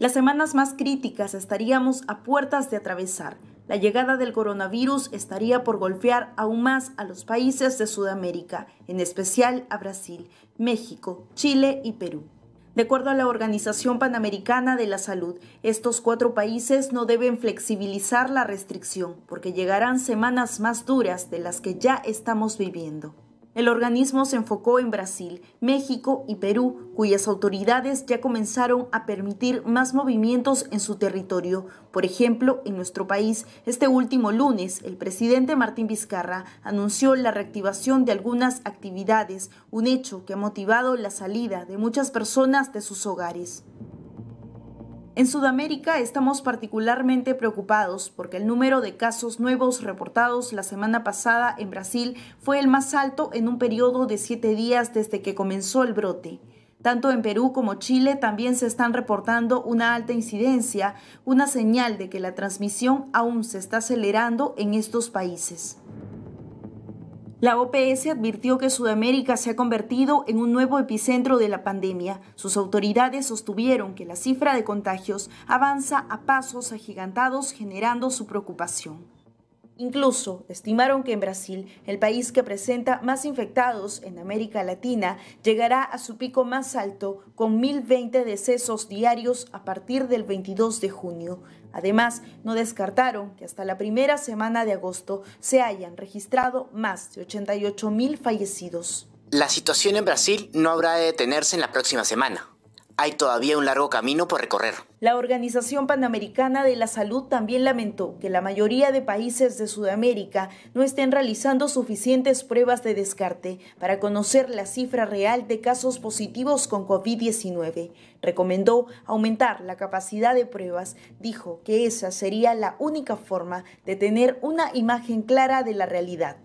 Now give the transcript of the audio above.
Las semanas más críticas estaríamos a puertas de atravesar. La llegada del coronavirus estaría por golpear aún más a los países de Sudamérica, en especial a Brasil, México, Chile y Perú. De acuerdo a la Organización Panamericana de la Salud, estos cuatro países no deben flexibilizar la restricción porque llegarán semanas más duras de las que ya estamos viviendo. El organismo se enfocó en Brasil, México y Perú, cuyas autoridades ya comenzaron a permitir más movimientos en su territorio. Por ejemplo, en nuestro país, este último lunes, el presidente Martín Vizcarra anunció la reactivación de algunas actividades, un hecho que ha motivado la salida de muchas personas de sus hogares. En Sudamérica estamos particularmente preocupados porque el número de casos nuevos reportados la semana pasada en Brasil fue el más alto en un periodo de siete días desde que comenzó el brote. Tanto en Perú como Chile también se están reportando una alta incidencia, una señal de que la transmisión aún se está acelerando en estos países. La OPS advirtió que Sudamérica se ha convertido en un nuevo epicentro de la pandemia. Sus autoridades sostuvieron que la cifra de contagios avanza a pasos agigantados generando su preocupación. Incluso estimaron que en Brasil, el país que presenta más infectados en América Latina, llegará a su pico más alto con 1.020 decesos diarios a partir del 22 de junio. Además, no descartaron que hasta la primera semana de agosto se hayan registrado más de 88.000 fallecidos. La situación en Brasil no habrá de detenerse en la próxima semana. Hay todavía un largo camino por recorrer. La Organización Panamericana de la Salud también lamentó que la mayoría de países de Sudamérica no estén realizando suficientes pruebas de descarte para conocer la cifra real de casos positivos con COVID-19. Recomendó aumentar la capacidad de pruebas. Dijo que esa sería la única forma de tener una imagen clara de la realidad.